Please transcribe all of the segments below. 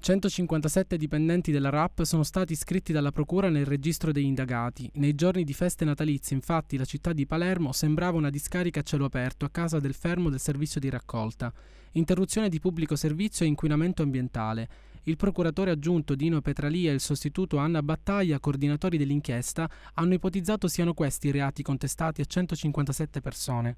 157 dipendenti della RAP sono stati iscritti dalla Procura nel registro degli indagati. Nei giorni di feste natalizie, infatti, la città di Palermo sembrava una discarica a cielo aperto a causa del fermo del servizio di raccolta, interruzione di pubblico servizio e inquinamento ambientale. Il procuratore aggiunto Dino Petralia e il sostituto Anna Battaglia, coordinatori dell'inchiesta, hanno ipotizzato siano questi i reati contestati a 157 persone.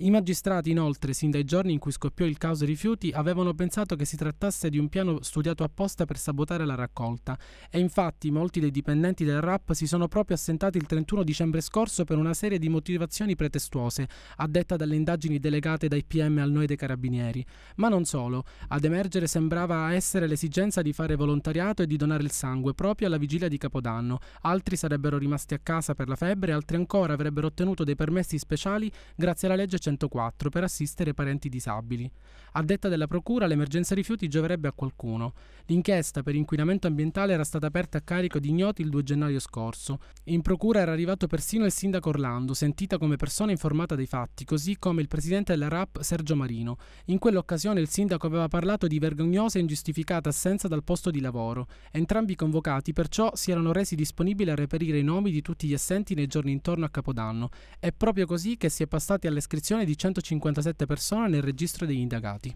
I magistrati inoltre, sin dai giorni in cui scoppiò il caos rifiuti, avevano pensato che si trattasse di un piano studiato apposta per sabotare la raccolta e infatti molti dei dipendenti del RAP si sono proprio assentati il 31 dicembre scorso per una serie di motivazioni pretestuose, addetta dalle indagini delegate dai PM al Noi dei Carabinieri. Ma non solo, ad emergere sembrava essere l'esigenza di fare volontariato e di donare il sangue proprio alla vigilia di Capodanno, altri sarebbero rimasti a casa per la febbre, altri ancora avrebbero ottenuto dei permessi speciali grazie alla legge 104 per assistere parenti disabili. A detta della Procura, l'emergenza rifiuti gioverebbe a qualcuno. L'inchiesta per inquinamento ambientale era stata aperta a carico di ignoti il 2 gennaio scorso. In Procura era arrivato persino il sindaco Orlando, sentita come persona informata dei fatti, così come il presidente della RAP Sergio Marino. In quell'occasione il sindaco aveva parlato di vergognosa e ingiustificata assenza dal posto di lavoro. Entrambi i convocati perciò si erano resi disponibili a reperire i nomi di tutti gli assenti nei giorni intorno a Capodanno. È proprio così che si è passati all'iscrizione iscrizione di 157 persone nel registro degli indagati.